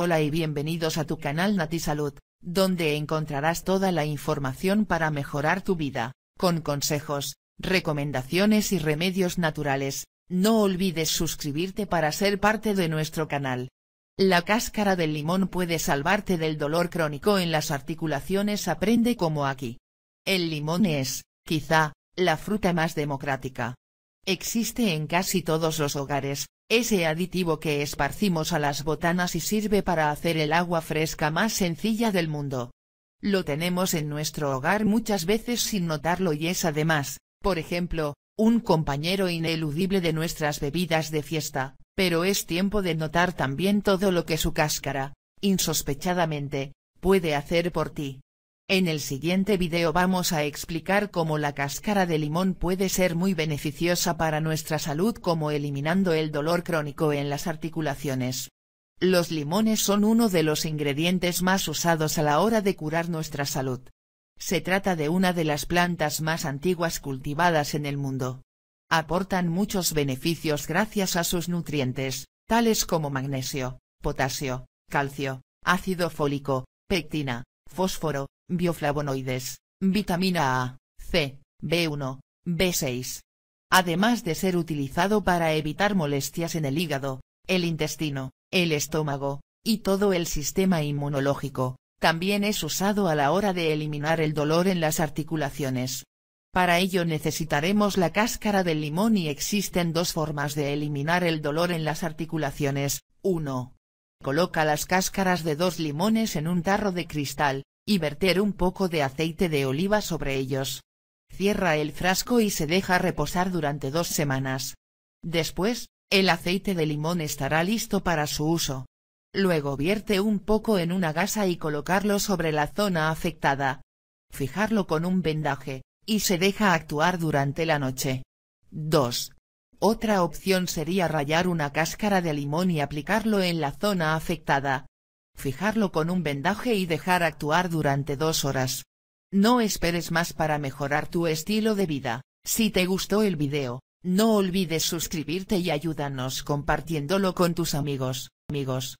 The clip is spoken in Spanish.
Hola y bienvenidos a tu canal NatiSalud, Salud, donde encontrarás toda la información para mejorar tu vida, con consejos, recomendaciones y remedios naturales. No olvides suscribirte para ser parte de nuestro canal. La cáscara del limón puede salvarte del dolor crónico en las articulaciones aprende como aquí. El limón es, quizá, la fruta más democrática. Existe en casi todos los hogares, ese aditivo que esparcimos a las botanas y sirve para hacer el agua fresca más sencilla del mundo. Lo tenemos en nuestro hogar muchas veces sin notarlo y es además, por ejemplo, un compañero ineludible de nuestras bebidas de fiesta, pero es tiempo de notar también todo lo que su cáscara, insospechadamente, puede hacer por ti. En el siguiente video vamos a explicar cómo la cáscara de limón puede ser muy beneficiosa para nuestra salud como eliminando el dolor crónico en las articulaciones. Los limones son uno de los ingredientes más usados a la hora de curar nuestra salud. Se trata de una de las plantas más antiguas cultivadas en el mundo. Aportan muchos beneficios gracias a sus nutrientes, tales como magnesio, potasio, calcio, ácido fólico, pectina, fósforo, bioflavonoides, vitamina A, C, B1, B6. Además de ser utilizado para evitar molestias en el hígado, el intestino, el estómago, y todo el sistema inmunológico, también es usado a la hora de eliminar el dolor en las articulaciones. Para ello necesitaremos la cáscara del limón y existen dos formas de eliminar el dolor en las articulaciones. 1. Coloca las cáscaras de dos limones en un tarro de cristal, y verter un poco de aceite de oliva sobre ellos. Cierra el frasco y se deja reposar durante dos semanas. Después, el aceite de limón estará listo para su uso. Luego vierte un poco en una gasa y colocarlo sobre la zona afectada. Fijarlo con un vendaje, y se deja actuar durante la noche. 2. Otra opción sería rayar una cáscara de limón y aplicarlo en la zona afectada fijarlo con un vendaje y dejar actuar durante dos horas. No esperes más para mejorar tu estilo de vida, si te gustó el video, no olvides suscribirte y ayúdanos compartiéndolo con tus amigos, amigos.